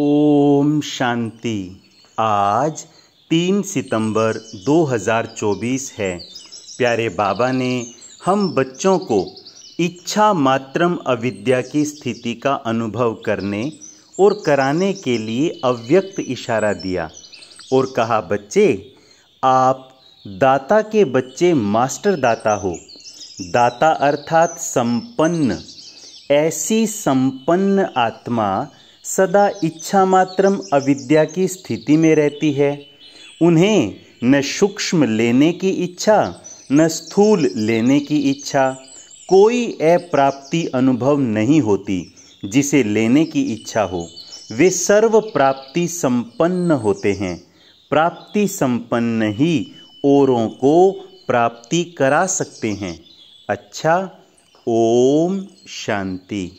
ओम शांति आज तीन सितंबर 2024 है प्यारे बाबा ने हम बच्चों को इच्छा मात्रम अविद्या की स्थिति का अनुभव करने और कराने के लिए अव्यक्त इशारा दिया और कहा बच्चे आप दाता के बच्चे मास्टर दाता हो दाता अर्थात संपन्न ऐसी संपन्न आत्मा सदा इच्छा मात्रम अविद्या की स्थिति में रहती है उन्हें न सूक्ष्म लेने की इच्छा न स्थूल लेने की इच्छा कोई अप्राप्ति अनुभव नहीं होती जिसे लेने की इच्छा हो वे सर्व प्राप्ति संपन्न होते हैं प्राप्ति संपन्न ही औरों को प्राप्ति करा सकते हैं अच्छा ओम शांति